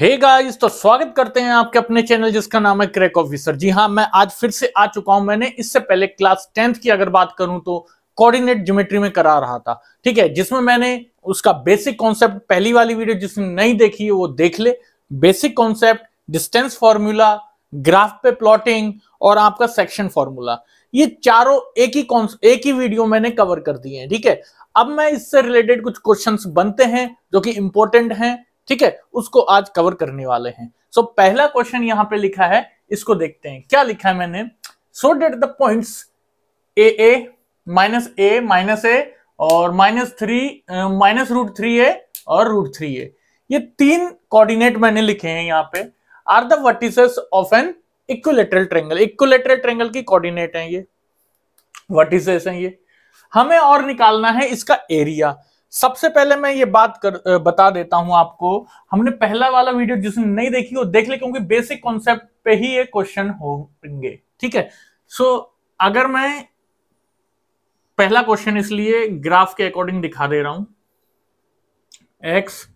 हे hey guys तो स्वागत करते हैं आपके अपने चैनल जिसका नाम है क्रैक ऑफिसर जी हाँ मैं आज फिर से आ चुका हूं मैंने इससे पहले क्लास टेंथ की अगर बात करूं तो कोऑर्डिनेट ज्योमेट्री में करा रहा था ठीक है जिसमें मैंने उसका बेसिक कॉन्सेप्ट पहली वाली वीडियो जिसने नहीं देखी है वो देख ले basic concept distance formula graph पे प्लॉटिंग और आपका सेक्शन फॉर्मूला ये चारों एक ही एक ही वीडियो मैंने कवर कर दिए हैं ठीक है अब मैं इससे रिलेटेड कुछ क्वेश्चंस बनते हैं जो कि इंपॉर्टेंट हैं ठीक है उसको आज कवर करने वाले हैं सो so, पहला क्वेश्चन यहां पे लिखा है इसको देखते हैं क्या लिखा है मैंने show that the points A A minus A minus A और minus three minus root three A और रूट थ्री ए ये तीन कोऑर्डिनेट मैंने लिखे हैं यहाँ पे are the vertices of an equilateral triangle equilateral triangle की कोऑर्डिनेट हैं ये वर्टिसेस हैं ये हमें और निकालना है इसका एरिया सबसे पहले मैं ये बात कर बता देता हूं आपको हमने पहला वाला वीडियो जिसने नहीं देखी वो देख ले क्योंकि बेसिक कॉन्सेप्ट पे ही ये क्वेश्चन होंगे ठीक है सो so, अगर मैं पहला क्वेश्चन इसलिए ग्राफ के अकॉर्डिंग दिखा दे रहा हूं X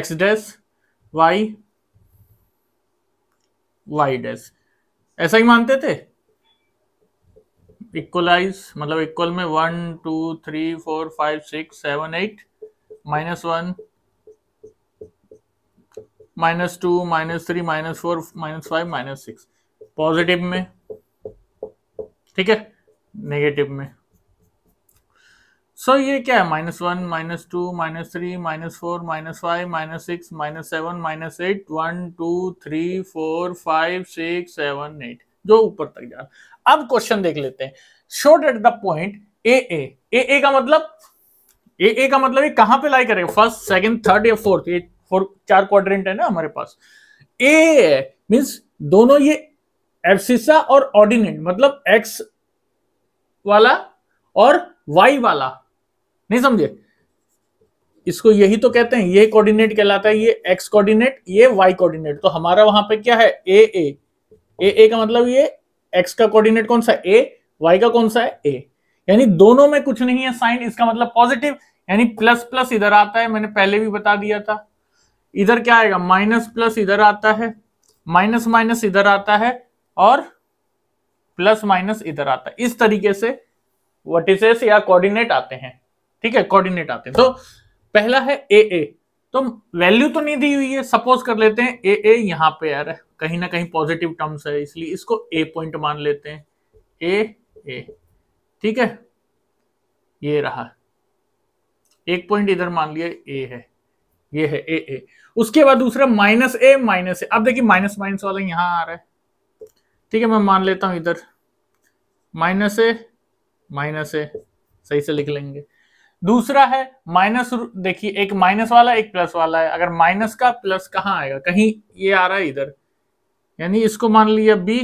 X dash Y Y dash ऐसा ही मानते थे इक्वलाइज मतलब इक्वल में one two three four five six seven eight minus one minus two minus three minus four minus five minus six positive में ठीक है नेगेटिव में सो so, ये क्या है minus one minus two minus three minus four minus five minus six minus seven minus eight one two three four five six seven eight जो ऊपर तक जा रहा अब क्वेश्चन देख लेते हैं show that the point A A A का मतलब ए ए का मतलब कहां पे लाई करेगा फर्स्ट सेकंड थर्ड या फोर्थ ये फोर चार क्वाड्रेंट है ना हमारे पास ए मींस दोनों ये एब्सिसा और ऑर्डिनेट मतलब एक्स वाला और वाई वाला नहीं समझे इसको यही तो कहते हैं ये कोऑर्डिनेट कहलाता है ये एक्स कोऑर्डिनेट ये वाई कोऑर्डिनेट तो हमारा वहां पे क्या है ए ए ए ए का मतलब ये एक्स का कोऑर्डिनेट कौन सा ए वाई का कौन सा है ए यानी दोनों में कुछ नहीं है साइन इसका मतलब पॉजिटिव यानी प्लस प्लस इधर आता है मैंने पहले भी बता दिया था इधर क्या आएगा माइनस प्लस इधर आता है माइनस माइनस इधर आता है और प्लस माइनस इधर आता है इस तरीके से वर्टिसेस या कोऑर्डिनेट आते हैं ठीक है कोऑर्डिनेट आते हैं तो पहला है ए ए तो वैल्यू तो नहीं दी हुई है सपोज कर लेते हैं ए ए यहां पे आ रहा है कहीं ना कहीं पॉजिटिव टर्म्स है इसलिए इसको ए पॉइंट मान लेते हैं ए ए ठीक है ये रहा एक पॉइंट इधर मान लिया ए है ये है ए ए उसके बाद दूसरा माइनस ए माइनस ए अब देखिए माइनस माइनस वाला यहां आ रहा है ठीक है मैं मान लेता हूं इधर माइनस ए माइनस ए सही से लिख लेंगे दूसरा है माइनस देखिए एक माइनस वाला एक प्लस वाला है अगर माइनस का प्लस कहाँ आएगा कहीं ये आ रहा है इधर यानी इसको मान लिया बी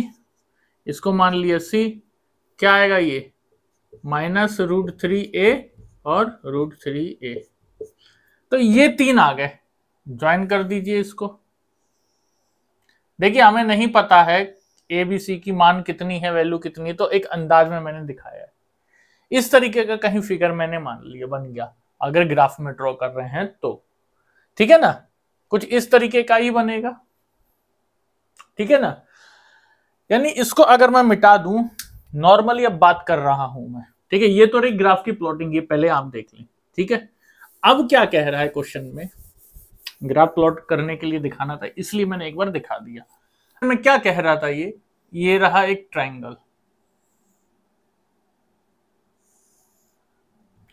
इसको मान लिया सी क्या आएगा ये माइनस रूट थ्री ए और रूट थ्री ए तो ये तीन आ गए ज्वाइन कर दीजिए इसको देखिए हमें नहीं पता है ए बी सी की मान कितनी है वैल्यू कितनी है तो एक अंदाज में मैंने दिखाया है इस तरीके का कहीं फिगर मैंने मान लिया बन गया अगर ग्राफ में ड्रॉ कर रहे हैं तो ठीक है ना कुछ इस तरीके का ही बनेगा ठीक है ना यानी इसको अगर मैं मिटा दूं नॉर्मली अब बात कर रहा हूं मैं ठीक है ये तो रही ग्राफ की प्लॉटिंग ये पहले आप देख लें ठीक है अब क्या कह रहा है क्वेश्चन में ग्राफ प्लॉट करने के लिए दिखाना था इसलिए मैंने एक बार दिखा दिया मैं क्या कह रहा था ये ये रहा एक ट्रायंगल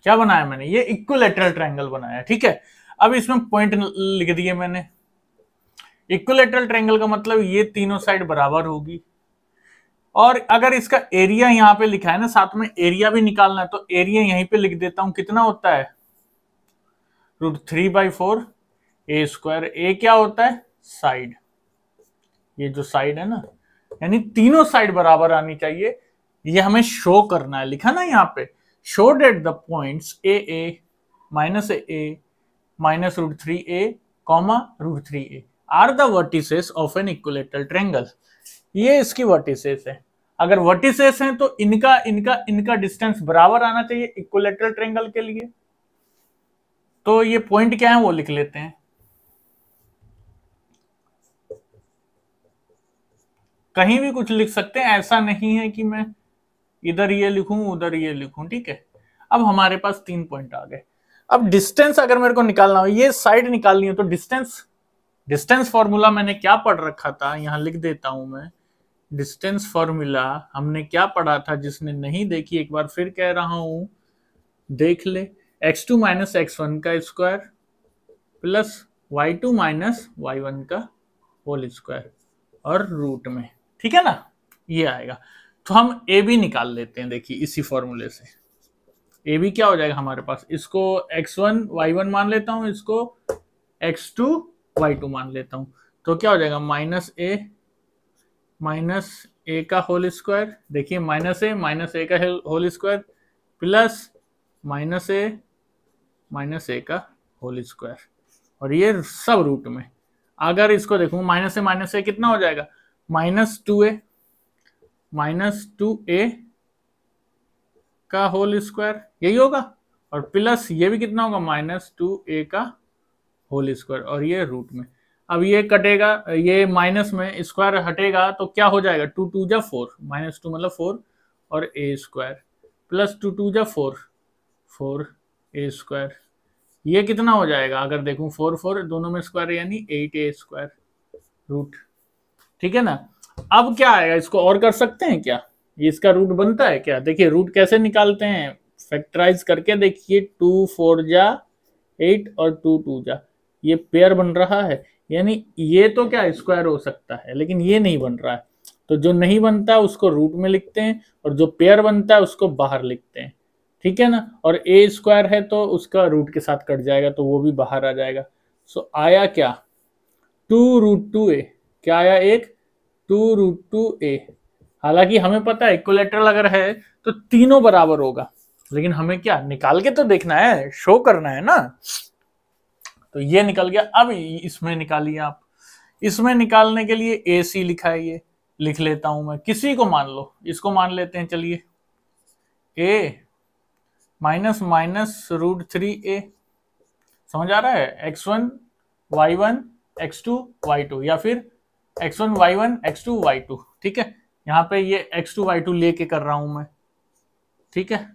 क्या बनाया मैंने ये इक्वलेटरल ट्रायंगल बनाया ठीक है अब इसमें पॉइंट लिख दिए मैंने इक्वलेटरल ट्रेंगल का मतलब ये तीनों साइड बराबर होगी और अगर इसका एरिया यहां पे लिखा है ना साथ में एरिया भी निकालना है तो एरिया यहीं पे लिख देता हूं कितना होता है root three by four A square A क्या होता है साइड ये जो साइड है ना यानी तीनों साइड बराबर आनी चाहिए ये हमें शो करना है लिखा ना यहाँ पे show that the point A A minus A minus root three A comma root three A are the vertices of an equilateral triangle ये इसकी वर्टिसेस है अगर वर्टिसेस हैं तो इनका इनका इनका डिस्टेंस बराबर आना चाहिए इक्वलेटरल ट्रेंगल के लिए तो ये पॉइंट क्या है वो लिख लेते हैं कहीं भी कुछ लिख सकते हैं ऐसा नहीं है कि मैं इधर ये लिखूं उधर ये लिखूं ठीक है अब हमारे पास तीन पॉइंट आ गए अब डिस्टेंस अगर मेरे को निकालना हो ये साइड निकालनी हो तो डिस्टेंस डिस्टेंस फॉर्मूला मैंने क्या पढ़ रखा था यहाँ लिख देता हूं मैं डिस्टेंस फॉर्मूला हमने क्या पढ़ा था जिसने नहीं देखी एक बार फिर कह रहा हूं देख ले X two minus x one का square plus Y two minus Y one का होल स्क्वायर और रूट में ठीक है ना ये आएगा तो हम ए बी निकाल लेते हैं देखिए इसी फॉर्मूले से ए बी क्या हो जाएगा हमारे पास इसको एक्स वन वाई वन मान लेता हूं इसको एक्स टू वाई टू मान लेता हूँ तो क्या हो जाएगा माइनस ए माइनस ए का होल स्क्वायर देखिए माइनस ए माइनस ए का whole square plus minus A minus A का होल स्क्वायर और ये सब रूट में अगर इसको देखू माइनस ए माइनस ए कितना हो जाएगा minus two A minus two A का होल स्क्वायर यही होगा और प्लस ये भी कितना होगा माइनस टू ए का होल स्क्वायर और ये रूट में अब ये कटेगा ये माइनस में स्क्वायर हटेगा तो क्या हो जाएगा टू टू जा फोर माइनस टू मतलब फोर और A square plus two two जा फोर फोर ए स्क्वायर ये कितना हो जाएगा अगर देखूं फोर फोर दोनों में स्क्वायर यानी एट ए स्क्वायर रूट ठीक है ना अब क्या आएगा इसको और कर सकते हैं क्या ये इसका रूट बनता है क्या देखिए रूट कैसे निकालते हैं फैक्टराइज करके देखिए टू फोर जा एट और टू टू जा ये पेयर बन रहा है यानी ये तो क्या स्क्वायर हो सकता है लेकिन ये नहीं बन रहा है तो जो नहीं बनता उसको रूट में लिखते हैं और जो पेयर बनता है उसको बाहर लिखते हैं ठीक है ना और ए स्क्वायर है तो उसका रूट के साथ कट जाएगा तो वो भी बाहर आ जाएगा सो आया क्या टू रूट टू ए क्या आया एक टू रूट टू ए हालांकि हमें पता है इक्वलेटरल अगर है तो तीनों बराबर होगा लेकिन हमें क्या निकाल के तो देखना है शो करना है ना तो ये निकल गया अब इसमें निकालिए आप इसमें निकालने के लिए ए सी लिखा है ये लिख लेता हूं मैं किसी को मान लो इसको मान लेते हैं चलिए A minus minus root three A समझ आ रहा है X one Y one X two Y two या फिर X one Y one X two Y two ठीक है यहां पे ये एक्स टू वाई टू लेके कर रहा हूं मैं ठीक है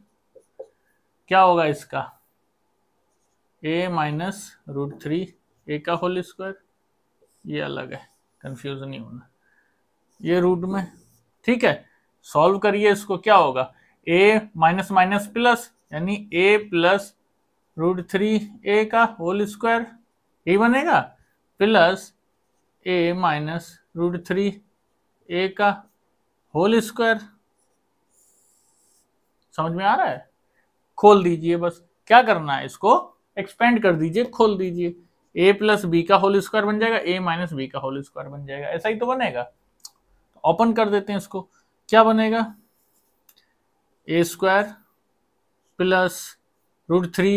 क्या होगा इसका A minus root three A का होल स्क्वायर ये अलग है कंफ्यूज नहीं होना ये रूट में ठीक है सॉल्व करिए इसको क्या होगा ए माइनस माइनस प्लस यानी A plus root three A का होल स्क्वायर यही बनेगा plus A minus root three A का होल स्क्वायर समझ में आ रहा है खोल दीजिए बस क्या करना है इसको एक्सपेंड कर दीजिए खोल दीजिए ए प्लस बी का होल स्क्वायर बन जाएगा ए माइनस बी का होल स्क्वायर बन जाएगा ऐसा ही तो बनेगा ओपन कर देते हैं इसको क्या बनेगा A square plus root three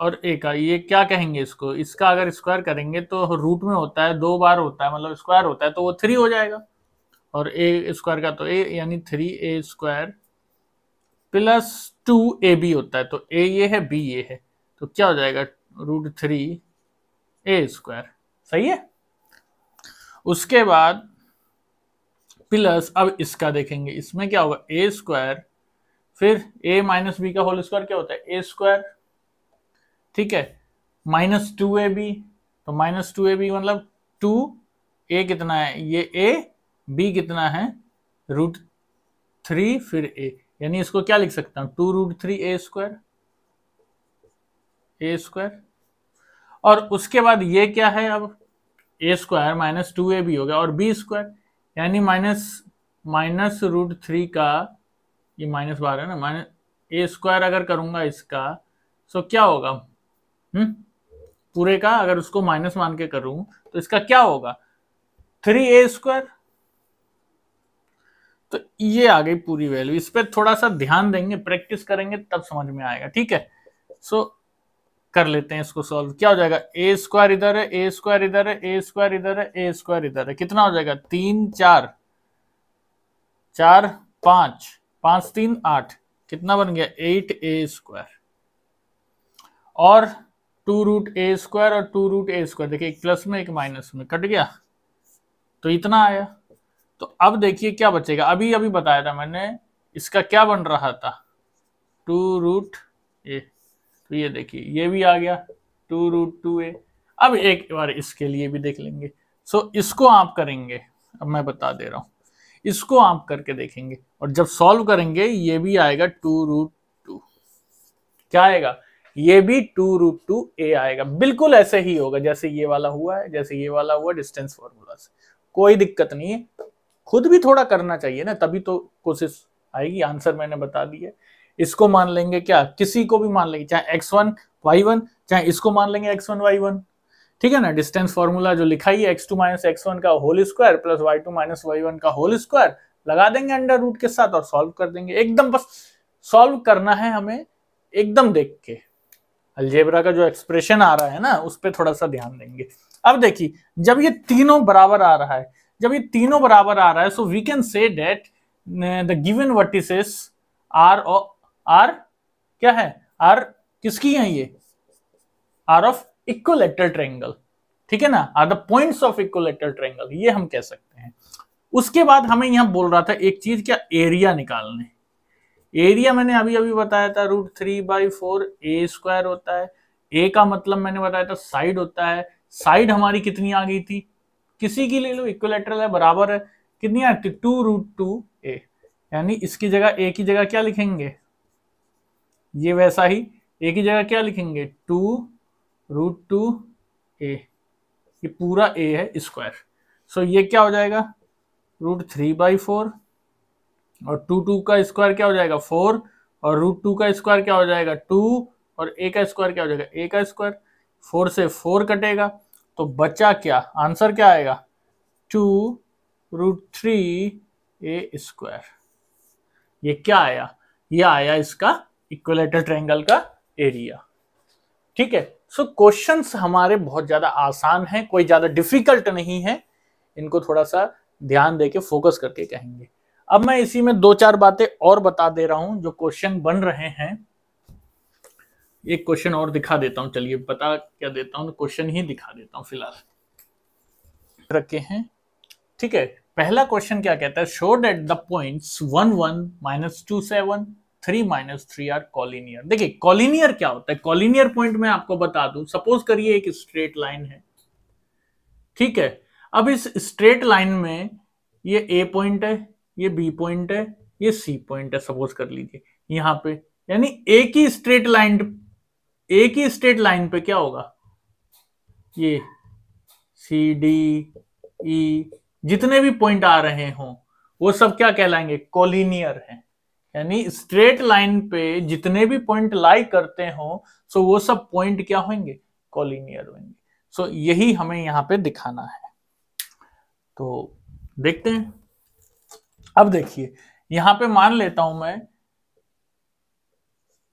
और ए का ये क्या कहेंगे इसको इसका अगर स्क्वायर करेंगे तो रूट में होता है दो बार होता है मतलब स्क्वायर होता है तो वो थ्री हो जाएगा और ए स्क्वायर का तो ए यानी three A square plus two A B होता है तो ए ये है बी ये है तो क्या हो जाएगा रूट थ्री ए स्क्वायर सही है उसके बाद प्लस अब इसका देखेंगे इसमें क्या होगा ए स्क्वायर फिर ए माइनस बी का होल स्क्वायर क्या होता है ए स्क्वायर ठीक है माइनस टू ए बी तो माइनस टू ए बी मतलब टू ए कितना है ये ए बी कितना है रूट थ्री फिर ए यानी इसको क्या लिख सकता हूँ two root three A square A square और उसके बाद ये क्या है अब A square minus two A भी हो गया और बी स्क्वायर यानी माइनस माइनस रूट थ्री का ये माइनस बारह है ना माइनस ए स्क्वायर अगर करूँगा इसका सो तो क्या होगा हम्म पूरे का अगर उसको माइनस मान के करूँ तो इसका क्या होगा थ्री ए स्क्वायर तो ये आ गई पूरी वैल्यू इस पर थोड़ा सा ध्यान देंगे प्रैक्टिस करेंगे तब समझ में आएगा ठीक है सो so, कर लेते हैं इसको सॉल्व क्या हो जाएगा ए स्क्वायर इधर है ए स्क्वायर इधर है ए स्क्वायर इधर है ए स्क्वायर इधर है कितना हो जाएगा तीन चार चार पांच पांच तीन आठ कितना बन गया एट ए स्क्वायर और टू रूट ए स्क्वायर और टू रूट ए स्क्वायर देखिए एक प्लस में एक माइनस में कट गया तो इतना आया तो अब देखिए क्या बचेगा अभी अभी बताया था मैंने इसका क्या बन रहा था टू रूट ए तो ये देखिए ये भी आ गया टू रूट टू ए अब एक बार इसके लिए भी देख लेंगे सो so, इसको आप करेंगे अब मैं बता दे रहा हूँ इसको आप करके देखेंगे और जब सॉल्व करेंगे ये भी आएगा टू रूट टू क्या आएगा ये भी टू रूट टू ए आएगा बिल्कुल ऐसे ही होगा जैसे ये वाला हुआ है जैसे ये वाला हुआ डिस्टेंस फॉर्मूला से कोई दिक्कत नहीं है खुद भी थोड़ा करना चाहिए ना तभी तो कोशिश आएगी आंसर मैंने बता दिया इसको मान लेंगे क्या किसी को भी मान लेंगे चाहे एक्स वन वाई वन चाहे इसको मान लेंगे एक्स वन वाई वन ठीक है ना डिस्टेंस फॉर्मूला जो लिखा ही है x two minus x one का whole square plus Y two minus Y one का होल स्क्वायर लगा देंगे अंडर रूट के साथ और सॉल्व कर देंगे एकदम बस सॉल्व करना है हमें एकदम देख के अलजेबरा का जो एक्सप्रेशन आ रहा है ना उस पर थोड़ा सा ध्यान देंगे अब देखिए जब ये तीनों बराबर आ रहा है जब ये तीनों बराबर आ रहा है so we can say that the given vertices are are क्या है आर किसकी है ये आर ऑफ इक्वलेटर ट्रेंगल ठीक है ना are the points of equilateral triangle ये हम कह सकते हैं उसके बाद हमें यहां बोल रहा था एक चीज क्या एरिया निकालने एरिया मैंने अभी अभी बताया था root three by four A square होता है ए का मतलब मैंने बताया था साइड होता है साइड हमारी कितनी आ गई थी किसी की ले लो इक्वलेटरल है बराबर है कितनी आती टू रूट टू ए यानी इसकी जगह ए की जगह क्या लिखेंगे ये वैसा ही एक ही जगह क्या लिखेंगे टू रूट टू ए ये पूरा ए है स्क्वायर सो ये क्या हो जाएगा रूट थ्री बाई फोर और टू टू का स्क्वायर क्या हो जाएगा फोर और रूट टू का स्क्वायर क्या हो जाएगा टू और ए का स्क्वायर क्या हो जाएगा ए का स्क्वायर फोर से फोर कटेगा तो बचा क्या आंसर क्या आएगा two root three A square ये क्या आया ये आया इसका इक्वलेटर ट्रायंगल का एरिया ठीक है सो so, क्वेश्चंस हमारे बहुत ज्यादा आसान हैं कोई ज्यादा डिफिकल्ट नहीं है इनको थोड़ा सा ध्यान देके फोकस करके कहेंगे अब मैं इसी में दो चार बातें और बता दे रहा हूं जो क्वेश्चन बन रहे हैं एक क्वेश्चन और दिखा देता हूं चलिए बता क्या देता हूं क्वेश्चन ही दिखा देता हूं फिलहाल रखे हैं ठीक है पहला क्वेश्चन क्या कहता है show that the points one one minus two seven three minus three are collinear देखिए कॉलिनियर क्या होता है कॉलिनियर पॉइंट में आपको बता दूं सपोज करिए एक स्ट्रेट लाइन है ठीक है अब इस स्ट्रेट लाइन में ये ए पॉइंट है ये बी पॉइंट है ये सी पॉइंट है सपोज कर लीजिए यहां पे यानी एक ही स्ट्रेट लाइन एक ही स्ट्रेट लाइन पे क्या होगा ये सी डी ई जितने भी पॉइंट आ रहे हो वो सब क्या कहलाएंगे कॉलिनियर हैं यानी स्ट्रेट लाइन पे जितने भी पॉइंट लाई करते हो सो वो सब पॉइंट क्या होंगे कॉलिनियर होंगे सो यही हमें यहाँ पे दिखाना है तो देखते हैं अब देखिए यहां पे मान लेता हूं मैं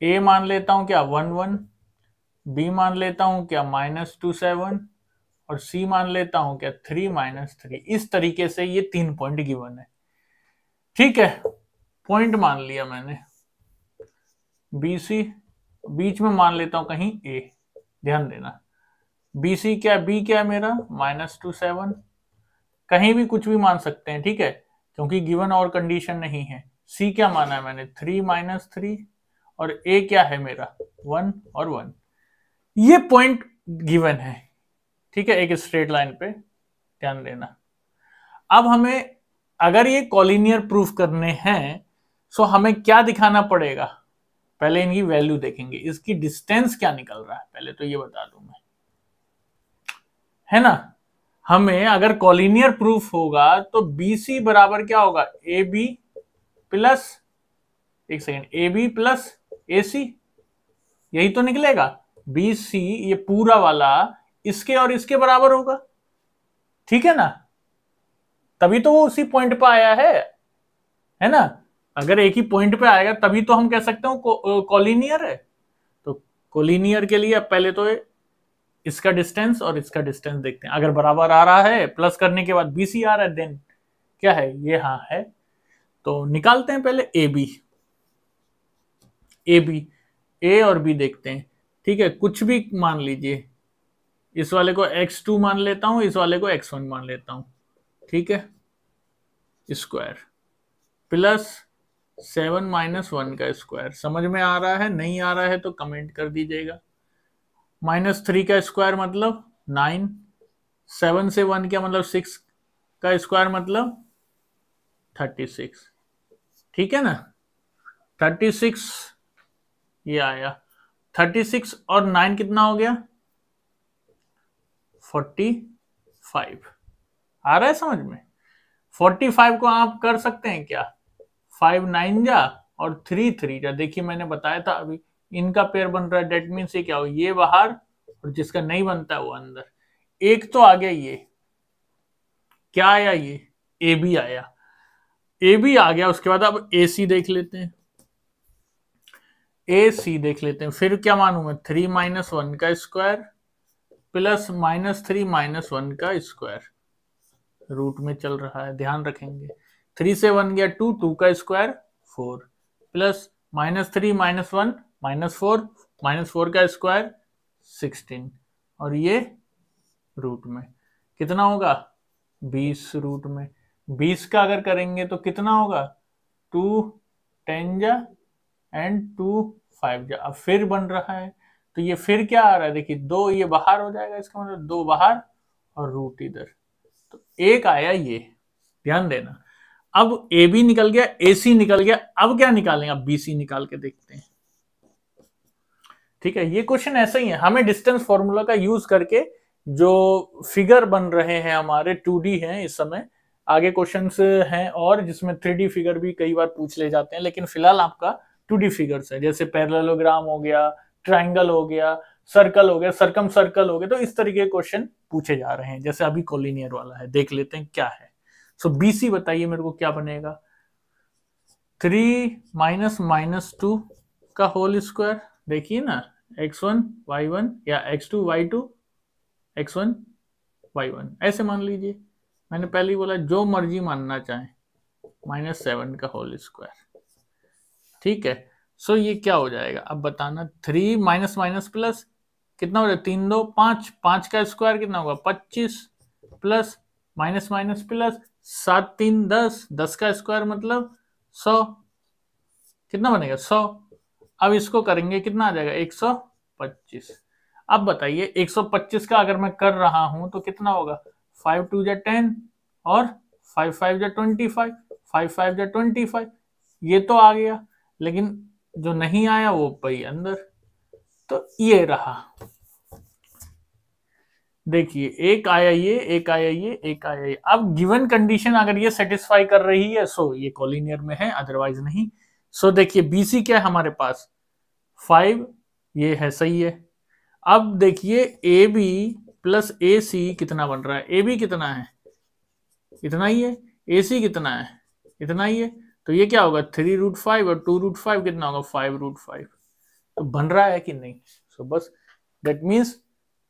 ए मान लेता हूं क्या वन वन बी मान लेता हूं क्या माइनस टू सेवन और सी मान लेता हूं क्या थ्री माइनस थ्री इस तरीके से ये तीन पॉइंट गिवन है ठीक है पॉइंट मान लिया मैंने बीसी बीच में मान लेता हूं कहीं ए ध्यान देना सी क्या बी क्या मेरा माइनस टू सेवन कहीं भी कुछ भी मान सकते हैं ठीक है क्योंकि गिवन और कंडीशन नहीं है सी क्या माना है मैंने थ्री माइनस थ्री और ए क्या है मेरा वन और वन ये पॉइंट गिवन है ठीक है एक स्ट्रेट लाइन पे ध्यान देना अब हमें अगर ये कॉलिनियर प्रूफ करने हैं सो so, हमें क्या दिखाना पड़ेगा पहले इनकी वैल्यू देखेंगे इसकी डिस्टेंस क्या निकल रहा है पहले तो ये बता दू मैं है ना हमें अगर कॉलिनियर प्रूफ होगा तो BC बराबर क्या होगा AB प्लस एक सेकेंड AB प्लस AC यही तो निकलेगा BC ये पूरा वाला इसके और इसके बराबर होगा ठीक है ना तभी तो वो उसी पॉइंट पर आया है है ना अगर एक ही पॉइंट पे आएगा तभी तो हम कह सकते हो कॉलिनियर है तो कॉलिनियर के लिए पहले तो इसका डिस्टेंस और इसका डिस्टेंस देखते हैं अगर बराबर आ रहा है प्लस करने के बाद बी सी आ रहा है देन क्या है ये हाँ है तो निकालते हैं पहले ए बी ए बी ए और बी देखते हैं ठीक है कुछ भी मान लीजिए इस वाले को एक्स टू मान लेता हूं इस वाले को एक्स वन मान लेता हूं ठीक है square plus seven minus one का स्क्वायर समझ में आ रहा है नहीं आ रहा है तो कमेंट कर दीजिएगा माइनस थ्री का स्क्वायर मतलब नाइन सेवन से वन क्या मतलब सिक्स का स्क्वायर मतलब थर्टी सिक्स ठीक है ना थर्टी सिक्स ये आया थर्टी सिक्स और नाइन कितना हो गया फोर्टी फाइव आ रहा है समझ में फोर्टी फाइव को आप कर सकते हैं क्या फाइव नाइन जा और थ्री थ्री जा देखिए मैंने बताया था अभी इनका पेयर बन रहा है डेट मीन ये क्या हो ये बाहर और जिसका नहीं बनता वो अंदर एक तो आ गया ये क्या आया ये ए बी आया ए बी आ गया उसके बाद अब ए सी देख लेते हैं ए सी देख लेते हैं फिर क्या मानू मैं थ्री माइनस वन का square plus minus three minus one का स्क्वायर रूट में चल रहा है ध्यान रखेंगे थ्री से वन गया टू टू का square four plus minus three minus one minus four minus four का स्क्वायर सिक्सटीन और ये रूट में कितना होगा बीस रूट में बीस का अगर करेंगे तो कितना होगा टू टेन जा एंड टू फाइव जा अब फिर बन रहा है तो ये फिर क्या आ रहा है देखिए दो ये बाहर हो जाएगा इसका मतलब दो बाहर और रूट इधर तो एक आया ये ध्यान देना अब ए बी निकल गया ए सी निकल गया अब क्या निकालेंगे अब बी सी निकाल के देखते हैं ठीक है ये क्वेश्चन ऐसा ही है हमें डिस्टेंस फॉर्मूला का यूज करके जो फिगर बन रहे हैं हमारे टू डी है इस समय आगे क्वेश्चन हैं और जिसमें थ्री फिगर भी कई बार पूछ ले जाते हैं लेकिन फिलहाल आपका टू डी फिगर्स है जैसे पैरलोग्राम हो गया ट्राइंगल हो गया सर्कल हो गया सर्कम सर्कल हो गया तो इस तरीके के क्वेश्चन पूछे जा रहे हैं जैसे अभी कोलिनियर वाला है देख लेते हैं क्या है सो बी सी बताइए मेरे को क्या बनेगा थ्री माइनस माइनस टू का होल स्क्वायर देखिए ना एक्स वन वाई वन या X two Y two X one Y one ऐसे मान लीजिए मैंने पहले ही बोला जो मर्जी मानना चाहे माइनस सेवन का होल स्क्वायर ठीक है सो so ये क्या हो जाएगा अब बताना थ्री माइनस माइनस प्लस कितना हो जाएगा तीन दो पांच पांच का स्क्वायर कितना होगा पच्चीस प्लस माइनस माइनस प्लस सात तीन दस दस का स्क्वायर मतलब सौ कितना बनेगा सौ अब इसको करेंगे कितना आ जाएगा एक सौ पच्चीस अब बताइए एक सौ पच्चीस का अगर मैं कर रहा हूं तो कितना होगा फाइव टू जै टेन और फाइव फाइव जै ट्वेंटी फाइव फाइव फाइव जै ट्वेंटी फाइव ये तो आ गया लेकिन जो नहीं आया वो भाई अंदर तो ये रहा देखिए एक आया ये एक आया ये एक आया ये अब गिवन कंडीशन अगर ये सेटिस्फाई कर रही है सो ये कॉलिनियर में है अदरवाइज नहीं सो देखिए बीसी क्या है हमारे पास फाइव ये है सही है अब देखिए ए बी प्लस ए सी कितना बन रहा है ए बी कितना है इतना ही है ए सी कितना है इतना ही है तो ये क्या होगा थ्री रूट फाइव और टू रूट फाइव कितना होगा फाइव रूट फाइव तो बन रहा है कि नहीं सो so बस दैट मीन्स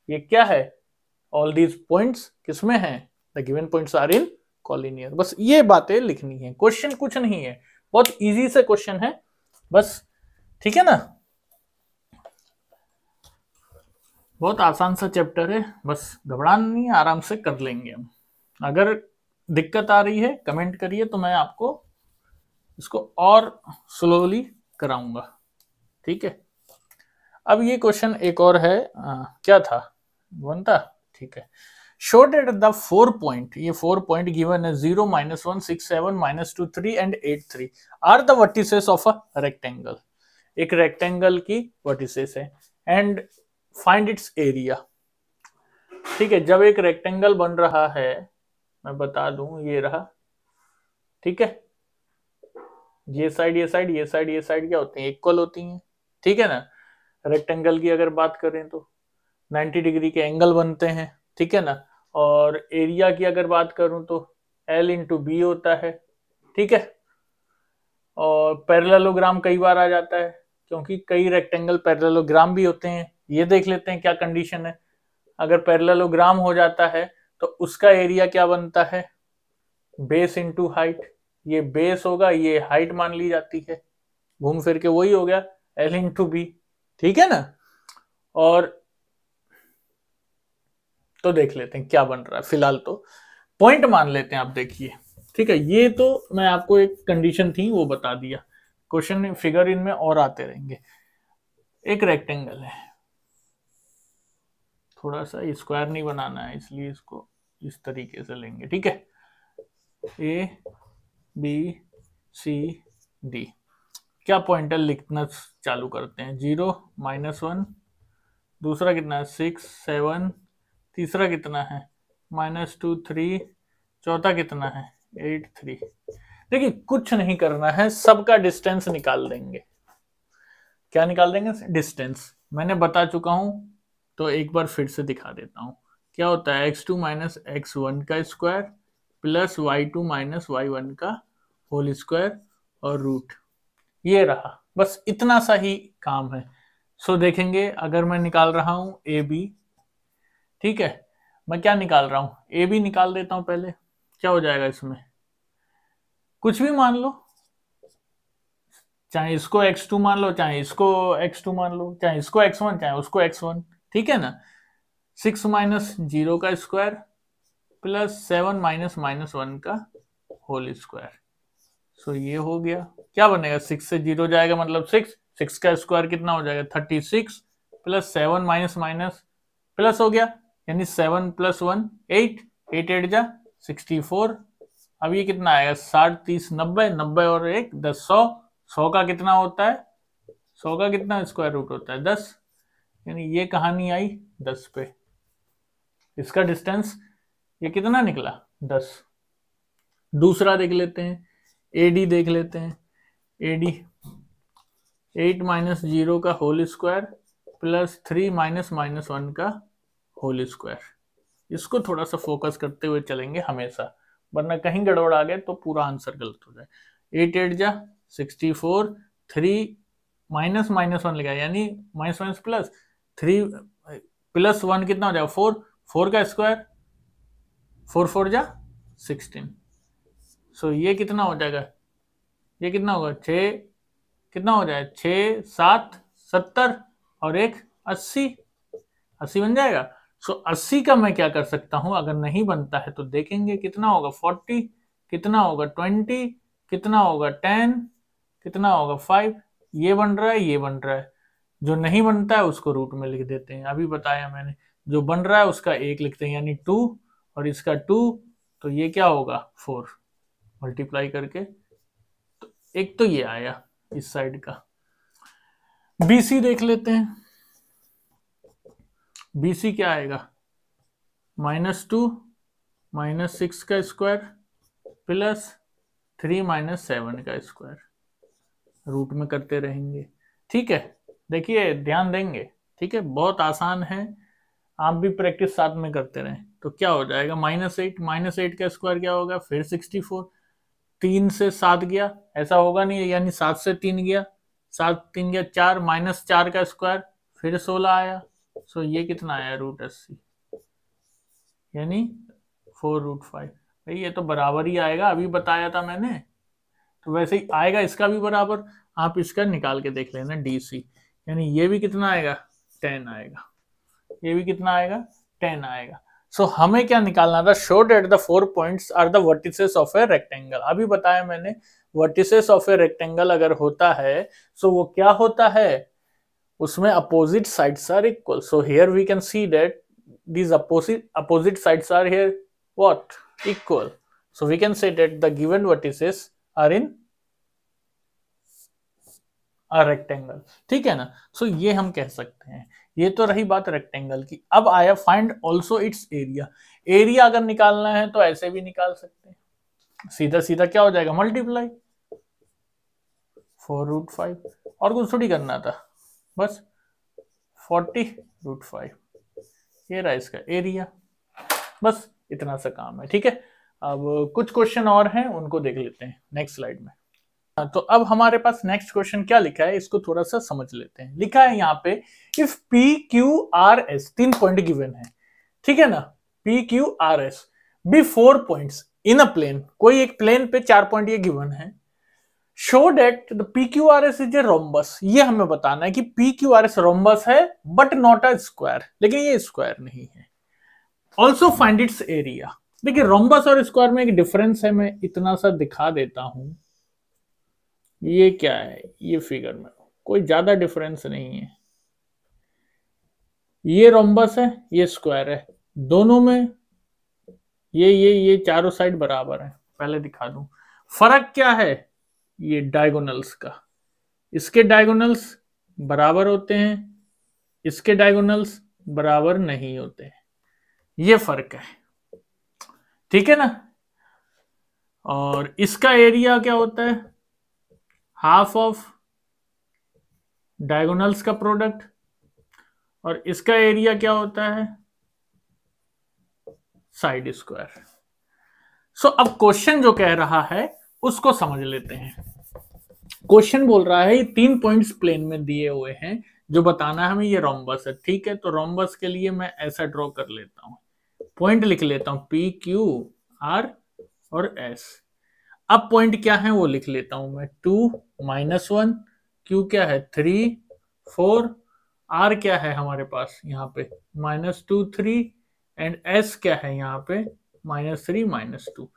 ये क्या है ऑल दीज पॉइंट्स किसमें हैं the given points are in collinear बस ये बातें लिखनी है क्वेश्चन कुछ नहीं है बहुत इजी से क्वेश्चन है बस ठीक है ना बहुत आसान सा चैप्टर है बस घबरा नहीं आराम से कर लेंगे हम अगर दिक्कत आ रही है कमेंट करिए तो मैं आपको इसको और स्लोली कराऊंगा ठीक है अब ये क्वेश्चन एक और है आ, क्या था वन था ठीक है शोर्ट एट द फोर पॉइंट ये फोर पॉइंट गिवन है zero minus one six seven minus two three and eight three are the vertices of a rectangle एक रेक्टेंगल की वर्टिसेस है एंड फाइंड इट्स एरिया ठीक है जब एक रेक्टेंगल बन रहा है मैं बता दू ये रहा ठीक है ये साइड ये साइड ये साइड ये साइड क्या होती है इक्वल होती है ठीक है ना रेक्टेंगल की अगर बात करें तो 90 डिग्री के एंगल बनते हैं ठीक है ना और एरिया की अगर बात करूं तो एल इंटू बी होता है ठीक है और पैरेललोग्राम कई बार आ जाता है क्योंकि कई रेक्टेंगल पैरेललोग्राम भी होते हैं ये देख लेते हैं क्या कंडीशन है अगर पैरेललोग्राम हो जाता है तो उसका एरिया क्या बनता है बेस इंटू हाइट ये बेस होगा ये हाइट मान ली जाती है घूम फिर के वही हो गया एल इंटू बी ठीक है ना और तो देख लेते हैं क्या बन रहा है फिलहाल तो पॉइंट मान लेते हैं आप देखिए ठीक है ये तो मैं आपको एक कंडीशन थी वो बता दिया क्वेश्चन फिगर इनमें और आते रहेंगे एक रेक्टेंगल है थोड़ा सा स्क्वायर नहीं बनाना है इसलिए इसको इस तरीके से लेंगे ठीक है ए बी सी डी क्या पॉइंटर लिखना चालू करते हैं जीरो माइनस वन दूसरा कितना है सिक्स सेवन तीसरा कितना है माइनस टू थ्री चौथा कितना है एट थ्री देखिए कुछ नहीं करना है सबका डिस्टेंस निकाल देंगे क्या निकाल देंगे डिस्टेंस मैंने बता चुका हूं तो एक बार फिर से दिखा देता हूं क्या होता है x two minus x one का square plus Y two minus Y one का होल स्क्वायर और रूट ये रहा बस इतना सा ही काम है सो देखेंगे अगर मैं निकाल रहा हूं ए बी ठीक है मैं क्या निकाल रहा हूं ए भी निकाल देता हूं पहले क्या हो जाएगा इसमें कुछ भी मान लो चाहे इसको एक्स टू मान लो चाहे इसको एक्स टू मान लो चाहे इसको एक्स वन चाहे उसको एक्स वन ठीक है ना सिक्स माइनस जीरो का square plus seven minus minus one का होल स्क्वायर सो ये हो गया क्या बनेगा सिक्स से जीरो जाएगा मतलब सिक्स सिक्स का स्क्वायर कितना हो जाएगा thirty six plus seven minus minus plus हो गया यानी seven plus one eight eight eight जा सिक्सटी फोर अब ये कितना आएगा साठ तीस नब्बे नब्बे और एक दस सौ सौ का कितना होता है सौ का कितना स्क्वायर रूट होता है दस यानी ये कहानी आई दस पे इसका डिस्टेंस ये कितना निकला दस दूसरा देख लेते हैं एडी देख लेते हैं एडी एट माइनस जीरो का whole square plus three minus minus one का होल स्क्वायर इसको थोड़ा सा फोकस करते हुए चलेंगे हमेशा वरना कहीं गड़बड़ आ गए तो पूरा आंसर गलत हो जाए एट एट जा sixty four three minus minus one लिखा यानी minus minus plus three plus one कितना हो जाएगा फोर फोर का स्क्वायर फोर फोर जा सिक्सटीन सो ये कितना हो जाएगा ये कितना होगा छ कितना हो जाए छ सात सत्तर और एक अस्सी अस्सी बन जाएगा सो अस्सी का मैं क्या कर सकता हूं अगर नहीं बनता है तो देखेंगे कितना होगा फोर्टी कितना होगा ट्वेंटी कितना होगा टेन कितना होगा फाइव ये बन रहा है ये बन रहा है जो नहीं बनता है उसको रूट में लिख देते हैं अभी बताया मैंने जो बन रहा है उसका एक लिखते हैं यानी टू और इसका टू तो ये क्या होगा फोर मल्टीप्लाई करके तो एक तो ये आया इस साइड का बीसी देख लेते हैं बी क्या आएगा माइनस टू माइनस सिक्स का square plus three minus seven का स्क्वायर रूट में करते रहेंगे ठीक है देखिए ध्यान देंगे ठीक है बहुत आसान है आप भी प्रैक्टिस साथ में करते रहें तो क्या हो जाएगा माइनस एट माइनस एट का स्क्वायर क्या होगा फिर सिक्सटी फोर तीन से सात गया ऐसा होगा नहीं यानी सात से तीन गया सात तीन गया चार माइनस चार का स्क्वायर फिर सोलह आया सो ये कितना आया रूट अस्सी यानी फोर रूट फाइव भाई ये तो बराबर ही आएगा अभी बताया था मैंने तो वैसे ही आएगा इसका भी बराबर आप इसका निकाल के देख लेना डी सी यानी ये भी कितना आएगा टेन आएगा ये भी कितना आएगा टेन आएगा सो so, हमें क्या निकालना था शोर्ट that the four points are the vertices of a rectangle अभी बताया मैंने वर्टिसेस ऑफ ए रेक्टेंगल अगर होता है सो so वो क्या होता है उसमें opposite sides are equal so here we can see that opposite opposite opposite sides are here what equal so we can say that the given vertices are in a ठीक है ना सो so, ये हम कह सकते हैं ये तो रही बात रेक्टेंगल की अब आया find also its area area अगर निकालना है तो ऐसे भी निकाल सकते हैं सीधा सीधा क्या हो जाएगा मल्टीप्लाई फोर रूट फाइव और कुछ थोड़ी करना था बस फोर्टी रूट फाइव ये रहा इसका एरिया बस इतना सा काम है ठीक है अब कुछ क्वेश्चन और हैं उनको देख लेते हैं नेक्स्ट स्लाइड में हाँ, तो अब हमारे पास नेक्स्ट क्वेश्चन क्या लिखा है इसको थोड़ा सा समझ लेते हैं लिखा है यहाँ पे if P Q R S तीन पॉइंट गिवन है ठीक है ना P Q R S be four point in a plane कोई एक प्लेन पे चार पॉइंट ये गिवन है show that the P Q R S is a rhombus ये हमें बताना है कि P Q R S rhombus है बट नॉट अ स्क्वायर लेकिन ये स्क्वायर नहीं है ऑल्सो फाइंड इट्स एरिया देखिए रोम्बस और स्क्वायर में एक डिफरेंस है मैं इतना सा दिखा देता हूं ये क्या है ये फिगर में कोई ज्यादा डिफरेंस नहीं है ये रोम्बस है ये स्क्वायर है दोनों में ये ये ये चारों साइड बराबर है पहले दिखा दू फर्क क्या है ये डायगोनल्स का इसके डायगोनल्स बराबर होते हैं इसके डायगोनल्स बराबर नहीं होते हैं ये फर्क है ठीक है ना और इसका एरिया क्या होता है हाफ ऑफ डायगोनल्स का प्रोडक्ट और इसका एरिया क्या होता है साइड स्क्वायर सो अब क्वेश्चन जो कह रहा है उसको समझ लेते हैं क्वेश्चन बोल रहा है ये तीन पॉइंट्स प्लेन में दिए हुए हैं जो बताना है हमें ये रोमबस है ठीक है तो रोमबस के लिए मैं ऐसा ड्रॉ कर लेता हूं पॉइंट लिख लेता हूं पी क्यू आर और एस अब पॉइंट क्या है वो लिख लेता हूं मैं टू माइनस वन क्यू क्या है थ्री फोर आर क्या है हमारे पास यहाँ पे minus two three and S क्या है यहाँ पे माइनस थ्री माइनस टू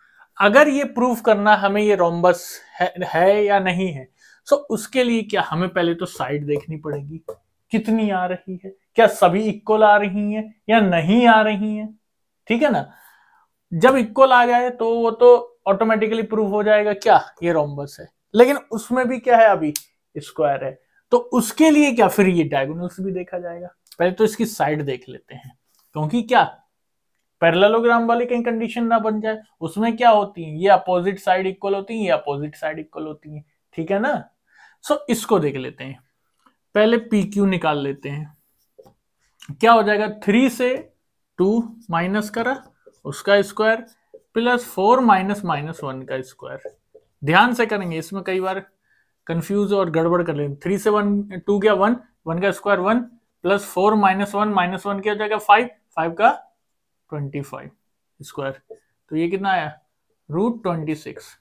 अगर ये प्रूव करना हमें ये रोम्बस है, है या नहीं है सो उसके लिए क्या हमें पहले तो साइड देखनी पड़ेगी कितनी आ रही है क्या सभी इक्वल आ रही हैं या नहीं आ रही हैं ठीक है ना जब इक्वल आ जाए तो वो तो ऑटोमेटिकली प्रूव हो जाएगा क्या ये रोम्बस है लेकिन उसमें भी क्या है अभी स्क्वायर है तो उसके लिए क्या फिर ये डायगोनल्स भी देखा जाएगा पहले तो इसकी साइड देख लेते हैं क्योंकि क्या पैरलोग्राम वाली कहीं कंडीशन ना बन जाए उसमें क्या होती है ये अपोजिट साइड इक्वल होती है ये अपोजिट साइड इक्वल होती है ठीक है ना सो so, इसको देख लेते हैं पहले पी क्यू निकाल लेते हैं क्या हो जाएगा थ्री से टू माइनस करा उसका square plus four minus minus one का स्क्वायर ध्यान से करेंगे इसमें कई बार कंफ्यूज और गड़बड़ कर लेंगे थ्री से वन टू क्या वन वन का square one plus four minus one minus one क्या हो जाएगा फाइव फाइव का ट्वेंटी फाइव स्क्वायर तो ये कितना आया root twenty six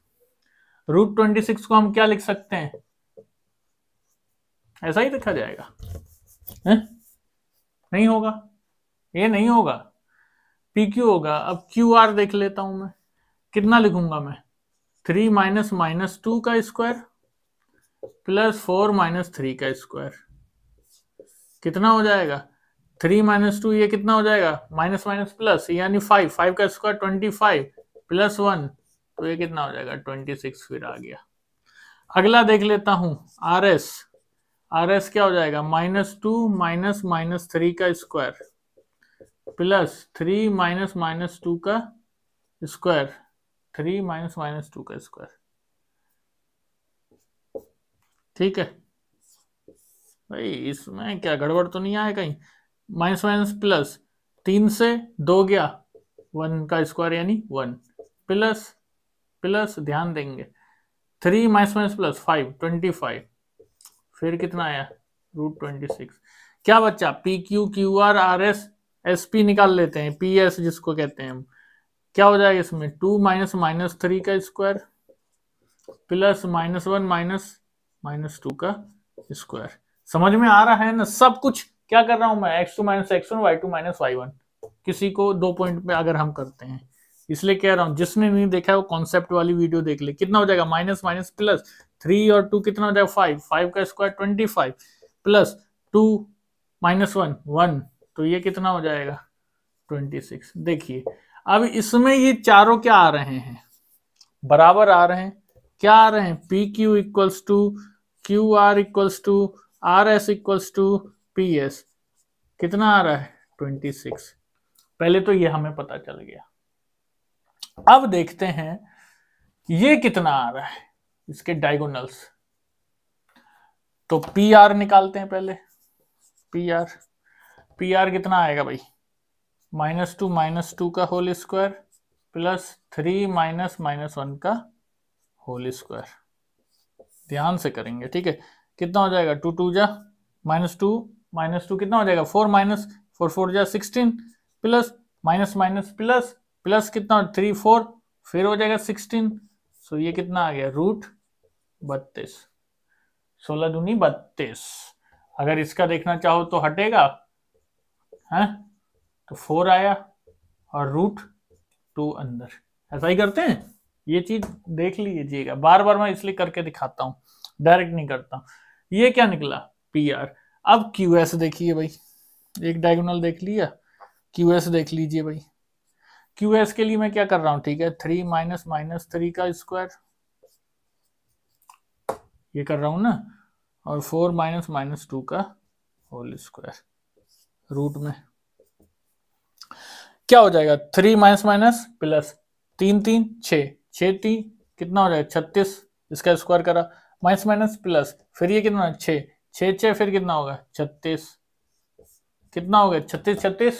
root twenty six को हम क्या लिख सकते हैं ऐसा ही लिखा जाएगा है? नहीं होगा ये नहीं होगा पी क्यू होगा अब क्यू आर देख लेता हूं मैं कितना लिखूंगा मैं थ्री माइनस माइनस टू का square plus four minus three का स्क्वायर कितना हो जाएगा थ्री माइनस टू ये कितना हो जाएगा माइनस माइनस प्लस यानी फाइव फाइव का square twenty five plus one तो ये कितना हो जाएगा ट्वेंटी सिक्स फिर आ गया अगला देख लेता हूं आर एस आर एस क्या हो जाएगा minus two minus minus three का square plus three minus minus two का square three minus minus two का स्क्वायर ठीक है भाई इसमें क्या गड़बड़ तो नहीं आया कहीं माइनस माइनस प्लस तीन से दो गया वन का स्क्वायर यानी वन प्लस प्लस ध्यान देंगे three minus minus plus five twenty five फिर कितना आया रूट ट्वेंटी सिक्स क्या बच्चा P Q Q R R S S P निकाल लेते हैं पी एस जिसको कहते हैं हम क्या हो जाएगा इसमें टू माइनस माइनस थ्री का square plus minus one minus minus two का स्क्वायर समझ में आ रहा है ना सब कुछ क्या कर रहा हूं मैं x two minus x one y two minus Y one किसी को दो पॉइंट पे अगर हम करते हैं इसलिए कह रहा हूं जिसने नहीं देखा है वो कॉन्सेप्ट वाली वीडियो देख ले कितना हो जाएगा माइनस माइनस प्लस थ्री और टू कितना हो जाएगा फाइव फाइव का square twenty five plus two minus one one तो ये कितना हो जाएगा ट्वेंटी सिक्स देखिए अब इसमें ये चारों क्या आ रहे हैं बराबर आ रहे हैं क्या आ रहे हैं P Q equals to Q R equals to R S equals to P S कितना आ रहा है ट्वेंटी सिक्स पहले तो ये हमें पता चल गया अब देखते हैं ये कितना आ रहा है इसके डायगोनल्स तो पी आर निकालते हैं पहले पी आर पी आर कितना आएगा भाई माइनस टू माइनस टू का whole square plus three minus minus one का होल स्क्वायर ध्यान से करेंगे ठीक है कितना हो जाएगा टू टू जा माइनस टू माइनस टू कितना हो जाएगा फोर माइनस फोर फोर जाए sixteen plus minus minus plus plus कितना थ्री फोर फिर हो जाएगा सिक्सटीन सो ये कितना आ गया रूट बत्तीस सोलह दूनी बत्तीस अगर इसका देखना चाहो तो हटेगा है तो फोर आया और रूट टू अंदर ऐसा ही करते हैं ये चीज देख लीजिएगा बार बार मैं इसलिए करके दिखाता हूँ डायरेक्ट नहीं करता ये क्या निकला पी आर अब क्यू एस देखिए भाई एक डायगोनल देख लिया क्यू एस देख लीजिए भाई क्यू एस के लिए मैं क्या कर रहा हूं ठीक है थ्री माइनस माइनस थ्री का स्क्वायर ये कर रहा हूं ना और फोर माइनस माइनस टू का होल स्क्वायर रूट में क्या हो जाएगा थ्री माइनस माइनस प्लस तीन तीन छ छ तीन कितना हो जाएगा छत्तीस इसका स्क्वायर करा माइनस माइनस प्लस फिर ये कितना छः छ छः फिर कितना होगा छत्तीस कितना हो गया छत्तीस छत्तीस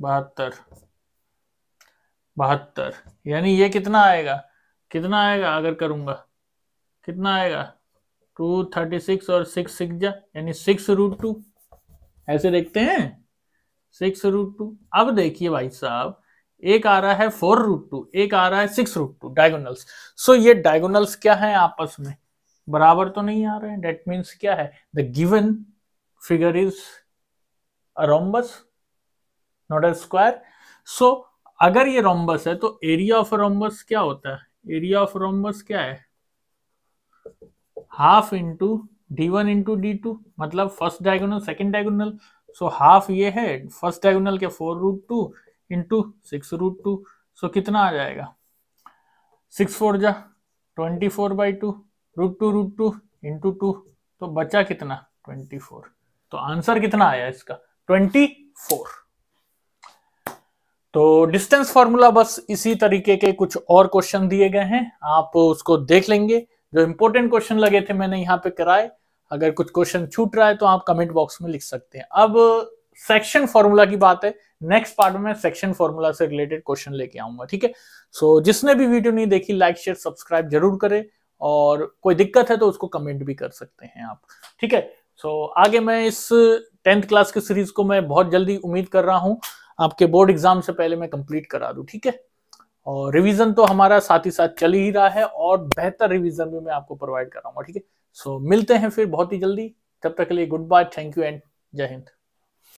बहत्तर बहत्तर यानी ये कितना आएगा कितना आएगा अगर करूंगा कितना आएगा टू थर्टी सिक्स और सिक्स सिक्स जा यानी सिक्स रूट टू ऐसे देखते हैं सिक्स रूट टू अब देखिए भाई साहब एक आ रहा है फोर रूट टू एक आ रहा है six root two diagonals so ये डायगोनल्स क्या है आपस में बराबर तो नहीं आ रहे हैं डेट मीन्स क्या है the given figure is a rhombus not a square so अगर ये रोम्बस है तो एरिया ऑफ अरोम्बस क्या होता है एरिया ऑफ रोम्बस क्या है half into D one into D two मतलब first diagonal second diagonal so half ये है फर्स्ट डायगोनल के four root two into six root two so कितना आ जाएगा सिक्स फोर जा twenty four by two root two root two into two तो बचा कितना ट्वेंटी फोर तो आंसर कितना आया इसका ट्वेंटी फोर तो डिस्टेंस फॉर्मूला बस इसी तरीके के कुछ और क्वेश्चन दिए गए हैं आप उसको देख लेंगे जो इंपॉर्टेंट क्वेश्चन लगे थे मैंने यहाँ पे कराए अगर कुछ क्वेश्चन छूट रहा है तो आप कमेंट बॉक्स में लिख सकते हैं अब सेक्शन फॉर्मूला की बात है नेक्स्ट पार्ट में सेक्शन फॉर्मूला से रिलेटेड क्वेश्चन लेके आऊंगा ठीक है सो so, जिसने भी वीडियो नहीं देखी लाइक शेयर सब्सक्राइब जरूर करें और कोई दिक्कत है तो उसको कमेंट भी कर सकते हैं आप ठीक है सो so, आगे मैं इस टेंथ क्लास की सीरीज को मैं बहुत जल्दी उम्मीद कर रहा हूँ आपके बोर्ड एग्जाम से पहले मैं कंप्लीट करा दू ठीक है और रिवीजन तो हमारा साथ ही साथ चल ही रहा है और बेहतर रिवीजन भी मैं आपको प्रोवाइड कराऊंगा ठीक है सो मिलते हैं फिर बहुत ही जल्दी तब तक के लिए goodbye thank you and जय हिंद